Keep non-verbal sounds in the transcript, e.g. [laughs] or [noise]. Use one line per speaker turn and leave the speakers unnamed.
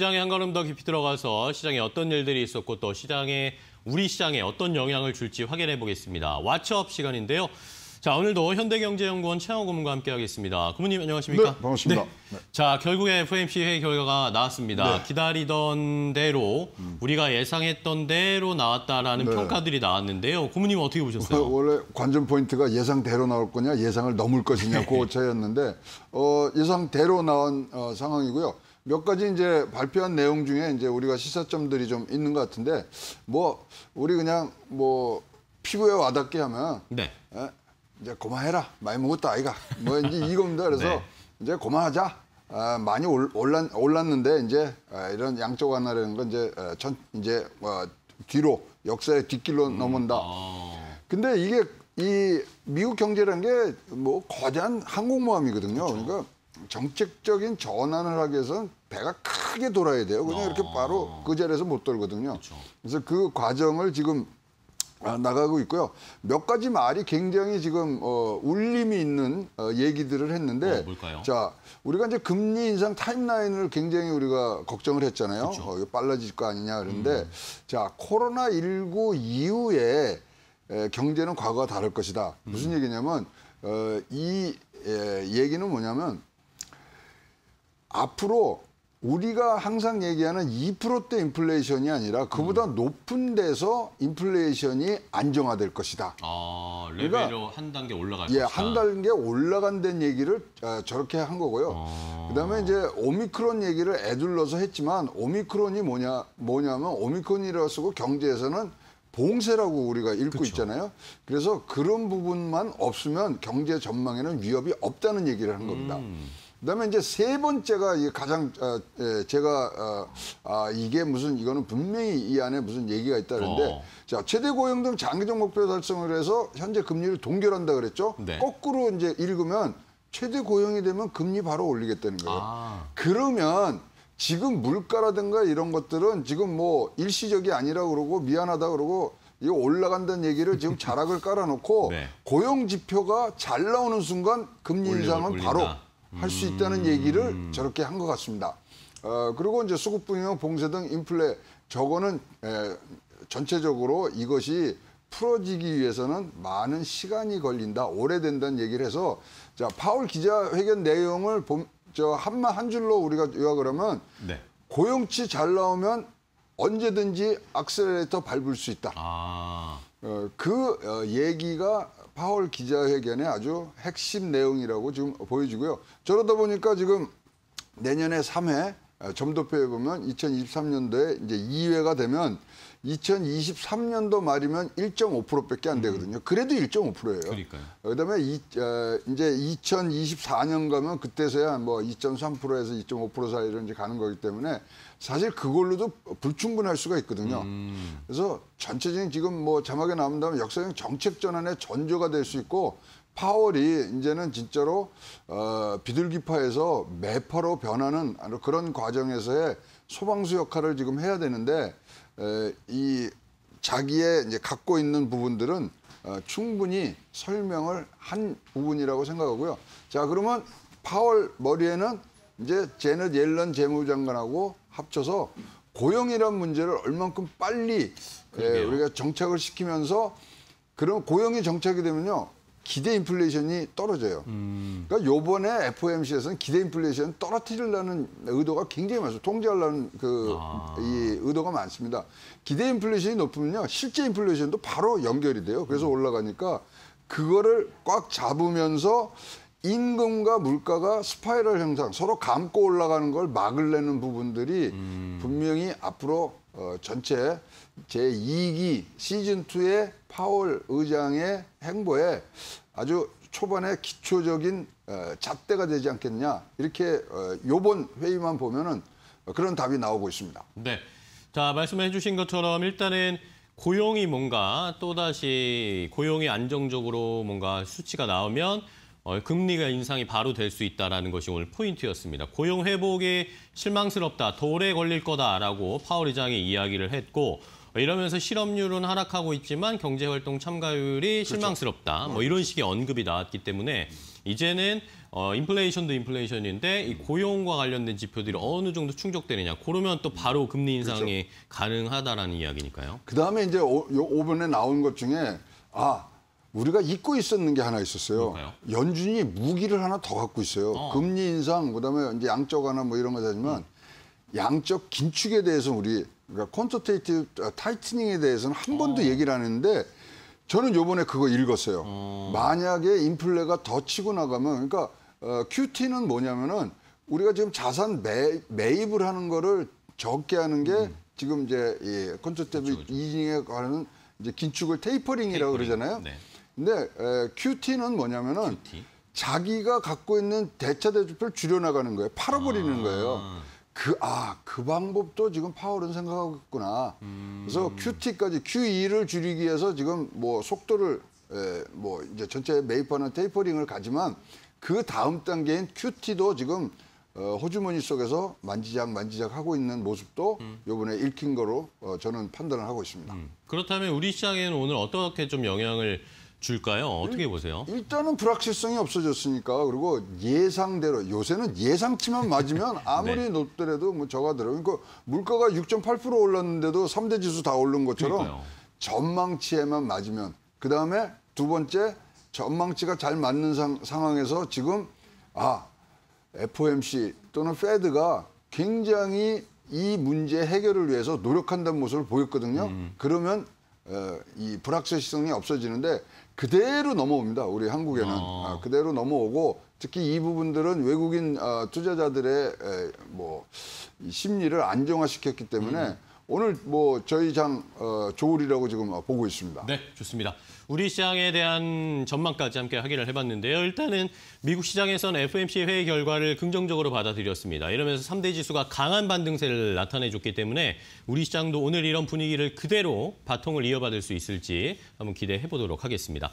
시장에 한 걸음 더 깊이 들어가서 시장에 어떤 일들이 있었고 또 시장에 우리 시장에 어떤 영향을 줄지 확인해 보겠습니다. 왓츠업 시간인데요. 자 오늘도 현대경제연구원 최영호 고문과 함께하겠습니다. 고문님 안녕하십니까? 네, 반갑습니다. 네. 네. 자 결국에 f m c 회의 결과가 나왔습니다. 네. 기다리던 대로 음. 우리가 예상했던 대로 나왔다라는 네. 평가들이
나왔는데요. 고문님 어떻게 보셨어요? [laughs] 원래 관전 포인트가 예상대로 나올 거냐 예상을 넘을 것이냐 고 [laughs] 그 차이였는데 어, 예상대로 나온 어, 상황이고요. 몇 가지 이제 발표한 내용 중에 이제 우리가 시사점들이 좀 있는 것 같은데 뭐 우리 그냥 뭐 피부에 와닿게 하면 네. 에, 예, 이제 고마해라 많이 먹었다 아이가 뭐 이제 이겁니다 그래서 [laughs] 네. 이제 고마하자 아, 많이 올랐, 올랐는데 이제 아, 이런 양쪽 하나라는 건 이제 아, 전 이제 어, 뒤로 역사의 뒷길로 음. 넘은다. 아. 근데 이게 이 미국 경제라는게뭐 거대한 항공모함이거든요. 그렇죠. 그러니까 정책적인 전환을 하기 위해서는 배가 크게 돌아야 돼요. 그냥 아. 이렇게 바로 그 자리에서 못 돌거든요. 그쵸. 그래서 그 과정을 지금 아, 나가고 있고요. 몇 가지 말이 굉장히 지금 어, 울림이 있는 어, 얘기들을 했는데 어, 자 우리가 이제 금리 인상 타임라인을 굉장히 우리가 걱정을 했잖아요. 그쵸. 어, 빨라질 거 아니냐 그런데 음. 자 코로나 19 이후에 에, 경제는 과거와 다를 것이다. 무슨 음. 얘기냐면 어, 이 에, 얘기는 뭐냐면 앞으로 우리가 항상 얘기하는 2%대 인플레이션이 아니라 그보다 음. 높은 데서 인플레이션이 안정화될 것이다. 아, 그러니까 레벨로
그러니까, 한 단계 올라갈 예, 것이다. 한
단계 올라간다는 얘기를 어, 저렇게 한 거고요. 아. 그다음에 이제 오미크론 얘기를 애둘러서 했지만 오미크론이 뭐냐 뭐냐면 오미크론이라고 쓰고 경제에서는 봉쇄라고 우리가 읽고 그쵸. 있잖아요. 그래서 그런 부분만 없으면 경제 전망에는 위협이 없다는 얘기를 한 겁니다. 음. 그다음에 이제 세 번째가 가장 어, 예, 제가 어, 아, 이게 무슨 이거는 분명히 이 안에 무슨 얘기가 있다는데 어. 자 최대 고용 등 장기적 목표 달성을 해서 현재 금리를 동결한다 그랬죠. 네. 거꾸로 이제 읽으면 최대 고용이 되면 금리 바로 올리겠다는 거예요. 아. 그러면 지금 물가라든가 이런 것들은 지금 뭐 일시적이 아니라 그러고 미안하다 그러고 이거 올라간다는 얘기를 지금 자락을 깔아놓고 [laughs] 네. 고용 지표가 잘 나오는 순간 금리 인상은 바로 할수 있다는 얘기를 저렇게 한 것 같습니다. 어, 그리고 이제 수급분양, 봉쇄 등 인플레 저거는 에, 전체적으로 이것이 풀어지기 위해서는 많은 시간이 걸린다, 오래된다는 얘기를 해서 자파울 기자회견 내용을 봄, 저 한마 한 줄로 우리가 요약을 하면 네. 고용치 잘 나오면 언제든지 악셀레이터 밟을 수 있다. 아. 어, 그 어, 얘기가 파월 기자회견의 아주 핵심 내용이라고 지금 보여지고요. 저러다 보니까 지금 내년에 3회 아, 점도표에 보면 2023년도에 이제 2회가 되면 2023년도 말이면 1.5%밖에 안 되거든요. 음. 그래도 1.5%예요. 그러니까요. 그다음에 이, 어, 이제 2024년 가면 그때서야 뭐 2.3%에서 2.5% 사이로 이제 가는 거기 때문에 사실 그걸로도 불충분할 수가 있거든요. 음. 그래서 전체적인 지금 뭐 자막에 나온다면 역사적 정책 전환의 전조가 될 수 있고 파월이 이제는 진짜로 어, 비둘기파에서 매파로 변하는 그런 과정에서의 소방수 역할을 지금 해야 되는데 에, 이 자기의 이제 갖고 있는 부분들은 어, 충분히 설명을 한 부분이라고 생각하고요. 자 그러면 파월 머리에는 이제 제넷 옐런 재무장관하고 합쳐서 고용이란 문제를 얼만큼 빨리 에, 우리가 정착을 시키면서 그런 고용이 정착이 되면요. 기대 인플레이션이 떨어져요. 음. 그러니까 요번에 FOMC에서는 기대 인플레이션 떨어뜨리려는 의도가 굉장히 많습니다. 통제하려는 그, 아. 이 의도가 많습니다. 기대 인플레이션이 높으면요. 실제 인플레이션도 바로 연결이 돼요. 그래서 음. 올라가니까 그거를 꽉 잡으면서 임금과 물가가 스파이럴 형상, 서로 감고 올라가는 걸 막으려는 부분들이 음. 분명히 앞으로 어, 전체 제2기 시즌2의 파월 의장의 행보에 아주 초반에 기초적인 어, 잣대가 되지 않겠냐. 이렇게 어, 요번 회의만 보면은 그런 답이 나오고 있습니다.
네. 자, 말씀해 주신 것처럼 일단은 고용이 뭔가 또다시 고용이 안정적으로 뭔가 수치가 나오면 어, 금리가 인상이 바로 될 수 있다는 것이 오늘 포인트였습니다. 고용 회복이 실망스럽다, 더 오래 걸릴 거다라고 파월 의장이 이야기를 했고 이러면서 실업률은 하락하고 있지만 경제활동 참가율이 그렇죠. 실망스럽다. 그렇죠. 뭐 이런 식의 언급이 나왔기 때문에 이제는 어, 인플레이션도 인플레이션인데 이 고용과 관련된 지표들이 어느 정도 충족되느냐. 그러면 또 바로 금리 인상이 그렇죠. 가능하다라는 이야기니까요.
그다음에 이제 오, 번에 나온 것 중에 아 우리가 잊고 있었는 게 하나 있었어요. 그까요 연준이 무기를 하나 더 갖고 있어요. 어. 금리 인상, 그다음에 이제 양적 하나 뭐 이런 거지만 음. 양적 긴축에 대해서 우리 그러니까 콘서테이티브 어, 타이트닝에 대해서는 한 어. 번도 얘기를 안 했는데 저는 요번에 그거 읽었어요. 어. 만약에 인플레가 더 치고 나가면 그러니까 어, QT는 뭐냐면은 우리가 지금 자산 매, 매입을 하는 거를 적게 하는 게 음. 지금 이제 예, 콘서테이브 그렇죠, 그렇죠. 이닝에 관한 이제 긴축을 테이퍼링이라고 테이퍼링. 그러잖아요. 네. 근데 에, QT는 뭐냐면은 QT? 자기가 갖고 있는 대차 대조표를 줄여나가는 거예요. 팔아버리는 아. 거예요. 그, 아, 그 방법도 지금 파월은 생각하고 있구나. 음. 그래서 QT까지, QE를 줄이기 위해서 지금 뭐 속도를, 에, 뭐 이제 전체 메이퍼는 테이퍼링을 가지만 그 다음 단계인 QT도 지금 어, 호주머니 속에서 만지작 만지작 하고 있는 모습도 음. 요번에 음. 읽힌 거로 어, 저는 판단을 하고 있습니다. 음.
그렇다면 우리 시장에는 오늘 어떻게 좀 영향을 줄까요? 어떻게 보세요?
일단은 불확실성이 없어졌으니까 그리고 예상대로 요새는 예상치만 맞으면 [laughs] 네. 아무리 네. 높더라도 뭐 저가 들어. 그러니까 물가가 6.8% 올랐는데도 삼대 지수 다 오른 것처럼 그러니까요. 전망치에만 맞으면 그다음에 두 번째 전망치가 잘 맞는 상, 상황에서 지금 아 FOMC 또는 페드가 굉장히 이 문제 해결을 위해서 노력한다는 모습을 보였거든요. 음. 그러면 어, 이 불확실성이 없어지는데 그대로 넘어옵니다. 우리 한국에는 아. 아 그대로 넘어오고 특히 이 부분들은 외국인 어, 투자자들의 뭐 심리를 안정화시켰기 때문에 음. 오늘 뭐 저희 장조으이라고 어, 지금 보고 있습니다.
네, 좋습니다. 우리 시장에 대한 전망까지 함께 확인을 해봤는데요. 일단은 미국 시장에선 f m c 회의 결과를 긍정적으로 받아들였습니다. 이러면서 3대 지수가 강한 반등세를 나타내줬기 때문에 우리 시장도 오늘 이런 분위기를 그대로 바통을 이어받을 수 있을지 한번 기대해보도록 하겠습니다.